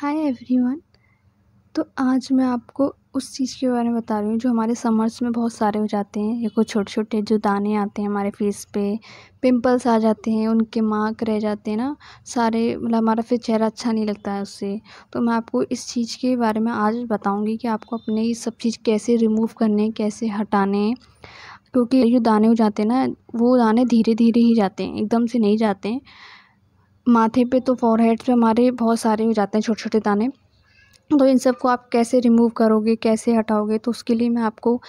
hi everyone तो आज मैं आपको उस चीज़ के बारे में बता रही हूँ जो हमारे समर्स में बहुत सारे हो जाते हैं या कुछ छोटे छोटे जो दाने आते हैं हमारे फेस पे पिंपल्स आ जाते हैं उनके मार्क रह जाते हैं ना सारे मतलब हमारा फिर चेहरा अच्छा नहीं लगता है उससे तो मैं आपको इस चीज़ के बारे में आज बताऊँगी कि आपको अपने ये सब चीज़ कैसे रिमूव करने कैसे हटाने क्योंकि जो दाने हो जाते हैं ना वो दाने धीरे धीरे ही जाते हैं एकदम से नहीं जाते हैं माथे पे तो फॉरहेड पे हमारे बहुत सारे हो जाते हैं छोटे छोटे दाने तो इन सब को आप कैसे रिमूव करोगे कैसे हटाओगे तो उसके लिए मैं आपको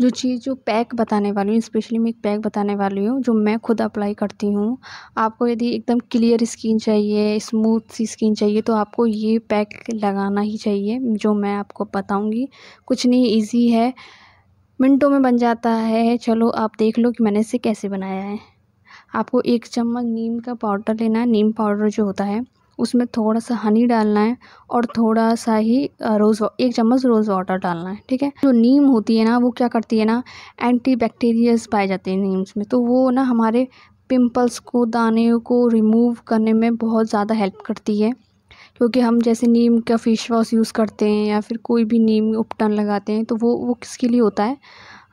जो चीज़ जो पैक बताने वाली हूँ स्पेशली मैं एक पैक बताने वाली हूँ जो मैं खुद अप्लाई करती हूँ आपको यदि एकदम क्लियर स्किन चाहिए स्मूथ सी स्किन चाहिए तो आपको ये पैक लगाना ही चाहिए जो मैं आपको बताऊँगी कुछ नहीं ईजी है मिनटों में बन जाता है चलो आप देख लो कि मैंने इसे कैसे बनाया है आपको एक चम्मच नीम का पाउडर लेना है नीम पाउडर जो होता है उसमें थोड़ा सा हनी डालना है और थोड़ा सा ही रोज़ एक चम्मच रोज़ वाटर डालना है ठीक है जो नीम होती है ना वो क्या करती है ना एंटी बैक्टीरियस पाए जाते हैं नीम्स में तो वो ना हमारे पिंपल्स को दाने को रिमूव करने में बहुत ज़्यादा हेल्प करती है क्योंकि हम जैसे नीम का फ़ेस वॉश यूज़ करते हैं या फिर कोई भी नीम उपटन लगाते हैं तो वो वो किसके लिए होता है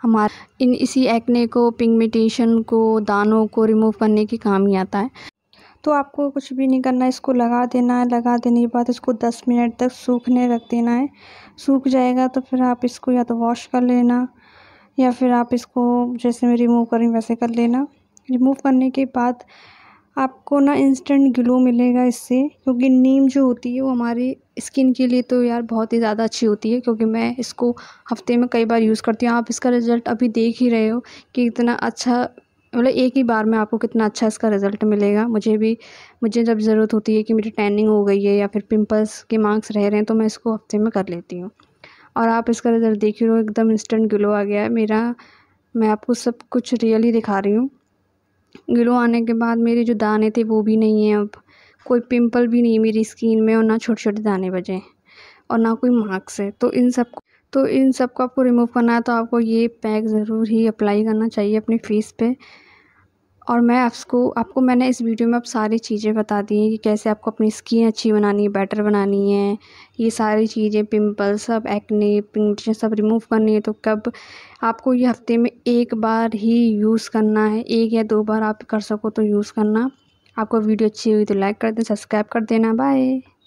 हमार इन इसी एक्ने को पिगमेंटेशन को दानों को रिमूव करने के काम ही आता है तो आपको कुछ भी नहीं करना है इसको लगा देना है लगा देने के बाद इसको दस मिनट तक सूखने रख देना है सूख जाएगा तो फिर आप इसको या तो वॉश कर लेना या फिर आप इसको जैसे मैं रिमूव करी वैसे कर लेना रिमूव करने के बाद आपको ना इंस्टेंट ग्लो मिलेगा इससे क्योंकि नीम जो होती है वो हमारी स्किन के लिए तो यार बहुत ही ज़्यादा अच्छी होती है क्योंकि मैं इसको हफ्ते में कई बार यूज़ करती हूँ आप इसका रिज़ल्ट अभी देख ही रहे हो कि इतना अच्छा मतलब एक ही बार में आपको कितना अच्छा इसका रिज़ल्ट मिलेगा मुझे भी मुझे जब ज़रूरत होती है कि मेरी टैनिंग हो गई है या फिर पिंपल्स के मार्क्स रह रहे हैं तो मैं इसको हफ्ते में कर लेती हूँ और आप इसका रिज़ल्ट देख ही रहो एकदम इंस्टेंट ग्लो आ गया है मेरा मैं आपको सब कुछ रियली दिखा रही हूँ ग्लो आने के बाद मेरे जो दाने थे वो भी नहीं हैं अब कोई पिंपल भी नहीं मेरी स्किन में और ना छोटे छोटे दाने बजे और ना कोई मार्क्स है तो इन सब तो इन सब को आपको रिमूव करना है तो आपको ये पैक ज़रूर ही अप्लाई करना चाहिए अपने फेस पर और मैं आपको आपको मैंने इस वीडियो में अब सारी चीज़ें बता दी हैं कि कैसे आपको अपनी स्किन अच्छी बनानी है बेटर बनानी है ये सारी चीज़ें पिंपल सब एक्ने पिंगटें सब रिमूव करनी है तो कब आपको ये हफ्ते में एक बार ही यूज़ करना है एक या दो बार आप कर सको तो यूज़ करना आपको वीडियो अच्छी हुई तो लाइक कर दें सब्सक्राइब कर देना बाय